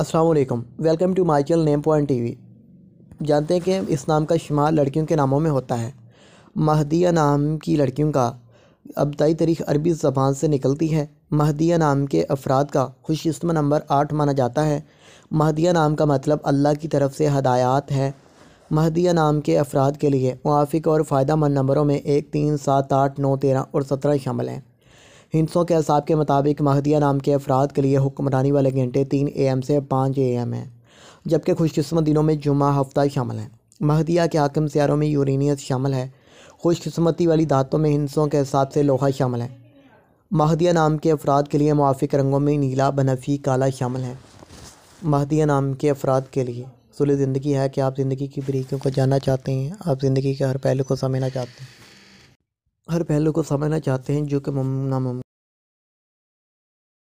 Aslam welcome to my channel name point T V जानते हैं कि इस नाम का शुमार लड़कियों के नामों में होता है महदिया नाम की लड़कियों का अबदाई तारीख अरबी ज़बान से निकलती है महदिया नाम के अफराद का खुशस्म नंबर आठ माना जाता है महदिया नाम का मतलब अल्लाह की तरफ से हदायत है महदिया नाम के अफराद के लिए मुआफ़ और फ़ायदा मंद नंबरों में एक तीन सात आठ नौ तेरह और सत्रह शामिल हैं हिंसों के हिसाब के मुताबिक महदिया नाम के अफराद के लिए हुक्मरानी वाले घंटे तीन ए एम से पाँच ए एम हैं जबकि खुशकस्मत दिनों में जुमा हफ्ता शामिल है महदिया के हाकम सियारों में यूरनीत शामिल है खुशकस्मती वाली दातों में हिंसों के हिसाब से लोहा शामिल है महदिया नाम के अफराद के लिए मुआफ़ रंगों में नीला बनफी काला शामिल है महदिया नाम के अफराद के लिए सुल ज़िंदगी है कि आप ज़िंदगी की बरीकियों को जानना चाहते हैं आप ज़िंदगी के हर पहलू को समझना चाहते हैं हर पहलू को समझना चाहते हैं जो कि नामुमकिन